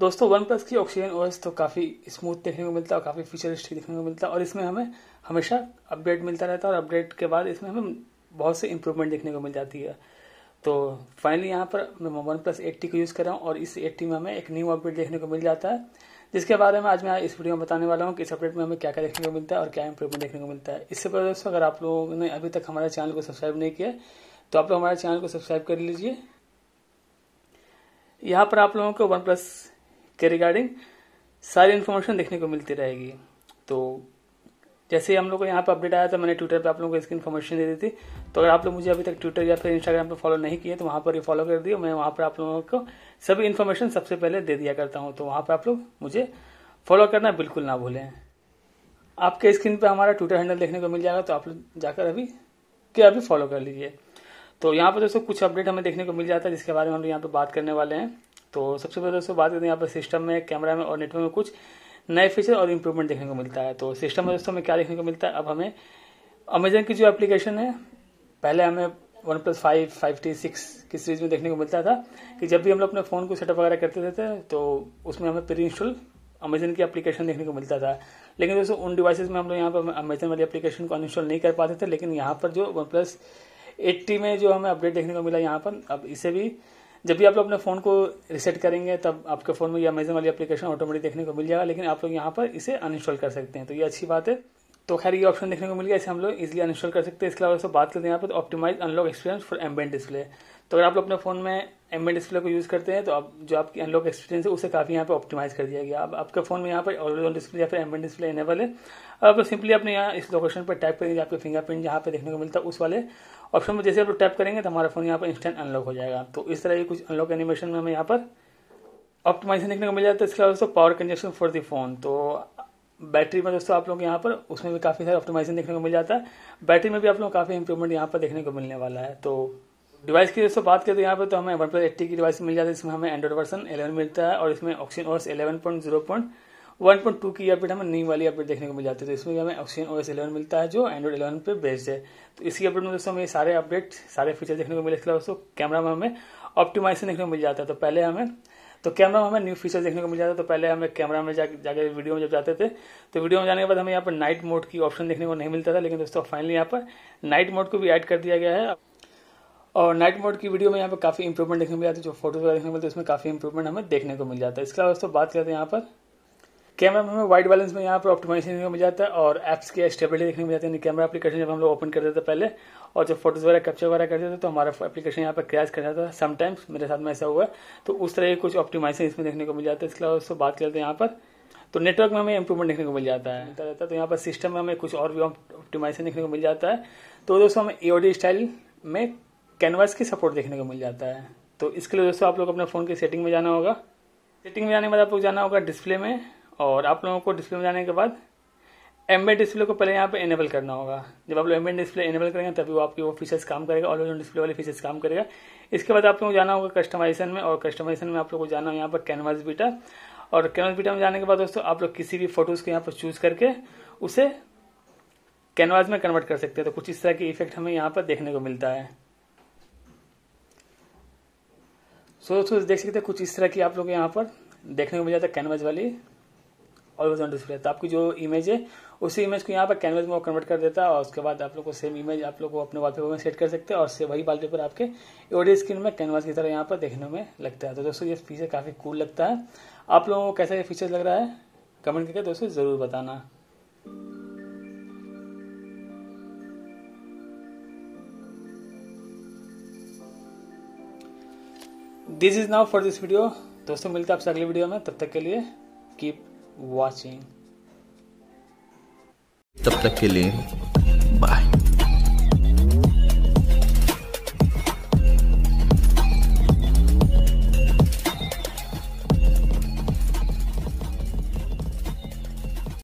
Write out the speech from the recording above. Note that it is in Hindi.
दोस्तों वन प्लस की ऑक्सीजन ओएस तो काफ़ी स्मूथ देखने को मिलता है और काफ़ी फीचरिस्ट देखने को मिलता है और इसमें हमें हमेशा अपडेट मिलता रहता है और अपडेट के बाद इसमें हमें बहुत से इम्प्रूवमेंट देखने को मिल जाती है तो फाइनली यहाँ पर मैं वन प्लस एट्टी को यूज़ कर रहा हूँ और इस एट्टी में हमें एक न्यू अपडेट देखने को मिल जाता है जिसके बारे में आज मैं इस वीडियो में बताने वाला हूँ कि इस अपडेट में हमें क्या क्या देखने को मिलता है और क्या इम्प्रूवमेंट देखने को मिलता है इससे पहले दोस्तों अगर आप लोगों ने अभी तक हमारे चैनल को सब्सक्राइब नहीं किया तो आप लोग हमारे चैनल को सब्सक्राइब कर लीजिए यहाँ पर आप लोगों को वन प्लस के रिगार्डिंग सारी इन्फॉर्मेशन देखने को मिलती रहेगी तो जैसे ही हम लोग को यहाँ पर अपडेट आया था मैंने ट्विटर पर आप लोगों को इसकी इन्फॉर्मेशन दे दी थी तो अगर आप लोग मुझे अभी तक ट्विटर या फिर इंस्टाग्राम पर फॉलो नहीं किए तो वहाँ पर ये फॉलो कर दिए मैं वहाँ पर आप लोगों को सभी इन्फॉर्मेशन सबसे पहले दे दिया करता हूँ तो वहाँ पर आप लोग मुझे फॉलो करना बिल्कुल ना भूलें आपके स्क्रीन पर हमारा ट्विटर हैंडल देखने को मिल जाएगा तो आप लोग जाकर अभी के अभी फॉलो कर लीजिए तो यहाँ पर दोस्तों कुछ अपडेट हमें देखने को मिल जाता है जिसके बारे में हम लोग यहाँ पर बात करने वाले हैं तो सबसे पहले दोस्तों बात करते हैं यहाँ पर सिस्टम में कैमरा में और नेटवर्क में कुछ नए फीचर और इम्प्रूवमेंट देखने को मिलता है तो सिस्टम में दोस्तों में क्या देखने को मिलता है अब हमें अमेजन की जो एप्लीकेशन है पहले हमें one plus five five T six की सीरीज में देखने को मिलता था कि जब भी हम लोग अपने फ़ोन को सेटअप वगैरह करते थे, तो उसमें हमें प्री इंस्टॉल अमेजन की एप्लीकेशन देखने को मिलता था लेकिन दोस्तों उन डिवाइसेज में हम लोग यहाँ पर अमेजन वाली एप्लीकेशन को अनइंस्टॉल नहीं कर पाते थे लेकिन यहाँ पर जो वन प्लस एट्टी में जो हमें अपडेट देखने को मिला यहाँ पर अब इसे भी जब भी आप लोग अपने फ़ोन को रिसेट करेंगे तब आपके फ़ोन में ये अमेजन वाली एप्लीकेशन ऑटोमेटिक देखने को मिल जाएगा लेकिन आप लोग यहाँ पर इसे अनइंस्टॉल कर सकते हैं तो ये अच्छी बात है तो खैर ये ऑप्शन देखने को मिल गया इसे हम लोग इजिली अनइंस्टॉल कर सकते हैं इसके अलावा बात करते हैं यहाँ पर optimise unlock experience for ambient display तो अगर आप लोग अपने फोन में एम्बेंट डिस्प्ले को यूज़ करते हैं तो आप जो आपकी अनलॉक एक्सपीरियंस है उसे काफ़ी यहाँ पे ऑप्टिमाइज कर दिया गया अब आपके फोन में यहाँ पर ऑलरेडी ऑन डिस्प्ले या फिर एम्बेंट डिस्प्ले इनेबल है अब सिंपली अपने यहाँ इस लोकेशन पर टाइप करेंगे आपके फिंगरप्रिंट जहाँ पे देखने को मिलता है उस वाले ऑप्शन में जैसे आप लोग टैप करेंगे तो हमारा फोन यहाँ पर इंस्टेंट अनलॉक हो जाएगा तो इस तरह के कुछ अनलॉक एनिमेशन में हमें यहाँ पर ऑप्टिमाइजेशन देखने को मिल जाता है इसके अलावा दोस्तों पावर कंजेक्शन फॉर दी फोन तो बैटरी में दोस्तों आप लोग यहाँ पर उसमें भी काफ़ी सारे ऑप्टिमाइजेशन देखने को मिल जाता है बैटरी में भी आप लोग काफ़ी इंप्रूवमेंट यहाँ पर देखने को मिलने वाला है तो डिवाइस की दोस्तों बात करें तो यहाँ पर तो हमें वन प्लस एट्टी की डिवाइस मिल जाती है इसमें हमें एंड्रॉइड वर्सन इलेवन मिलता है और इसमें ऑक्सीन पॉइंट जीरो पॉइंट 1.2 की अपडेट हमें नई वाली अपडेट देखने को मिल जाती है तो इसमें हमें ऑक्सीजन ओएस 11 मिलता है जो एंड्रॉइड 11 पे बेस्ड है तो इसी अपडेट में दोस्तों हमें सारे अपडेट सारे फीचर देखने को मिले इसके अलावा दोस्तों कैमरा में हमें ऑप्टिमाइजेशन देखने को मिल जाता है तो पहले हमें तो कैमरा में हमें न्यू फीचर देखने को मिल जाता है तो पहले हमें कैमरा में जा, जाकर वीडियो में जब जाते थे तो वीडियो में जाने के बाद हमें यहाँ पर नाइट मोड की ऑप्शन देखने को नहीं मिलता था लेकिन दोस्तों फाइनली यहाँ पर नाइट मोड को भी ऐड कर दिया गया है और नाइट मोड की वीडियो में यहाँ पर काफ़ी इंप्रूवमेंट देखने को मिल जाती है जो फोटो देखने को मिलते हैं उसमें काफ़ी इंप्रूवमेंट हमें देखने को मिल जाता है इसके अलावा दोस्तों बात करते हैं यहाँ पर कैमरा में हमें वाइट बैलेंस में यहाँ पर ऑप्टिमाइजेशन देखने को मिल जाता है और एप्स की स्टेबिलिटी देखने को मिल जाती है कैमरा एप्लीकेशन जब हम लोग ओपन कर देते हैं पहले और जब फोटोज वगैरह कैप्चर वगैरह कर देते तो हमारा एप्लीकेशन यहाँ पर क्रैश कर जाता है समटाइम्स मेरे साथ में ऐसा हुआ है तो उस तरह के कुछ ऑप्टिमाइजेशन इसमें देखने को मिल जाता है इसके अलावा उससे बात करते हैं यहाँ पर तो नेटवर्क में हमें इंप्रूवमेंट देखने को मिल जाता है तो यहाँ पर सिस्टम में हमें कुछ और भी ऑप्टिमाइजेशन देखने को मिल जाता है तो दोस्तों हमें एओडी स्टाइल में कैनवास की सपोर्ट देखने को मिल जाता है तो इसके लिए दोस्तों आप लोग अपने फ़ोन की सेटिंग में जाना होगा सेटिंग में जाने के बाद आप लोग जाना होगा डिस्प्ले में और आप लोगों को डिस्प्ले में जाने के बाद एम्बेड डिस्प्ले को पहले यहाँ पे इनेबल करना होगा जब आप लोग एम्बेड डिस्प्ले इनेबल करेंगे तभी वो आपकी वो फीचर्स काम करेगा ऑल डिस्प्ले वाले फीचर्स काम करेगा इसके बाद आप लोगों को जाना होगा कस्टमाइजेशन में और कस्टमाइजेशन में आप लोग को जाना होगा यहाँ पर कैनवास बीटा और कैनवास बीटा में जाने के बाद दोस्तों आप लोग किसी भी फोटोज़ को यहाँ पर चूज करके उसे कैनवास में कन्वर्ट कर सकते हैं तो कुछ इस तरह की इफेक्ट हमें यहाँ पर देखने को मिलता है सो दोस्तों देख सकते हैं कुछ इस तरह की आप लोग यहाँ पर देखने को मिल जाता है कैनवास वाली ऑलवेज ऑन डिस्प्ले तो आपकी जो इमेज है उसी इमेज को यहाँ पर कैनवस में वो कन्वर्ट कर देता है और उसके बाद आप लोग को सेम इमेज आप लोग को अपने वॉलपेपर में सेट कर सकते हैं और से वही वॉलपेपर आपके ओडी स्क्रीन में कैनवास की तरह यहाँ पर देखने में लगता है तो दोस्तों ये फीचर काफ़ी कूल लगता है आप लोगों को कैसा ये फीचर लग रहा है कमेंट करके दोस्तों ज़रूर बताना this is now for this video दोस्तों मिलते हैं आपसे अगले वीडियो में तब तक के लिए कीप वॉचिंग तब तक के लिए बाय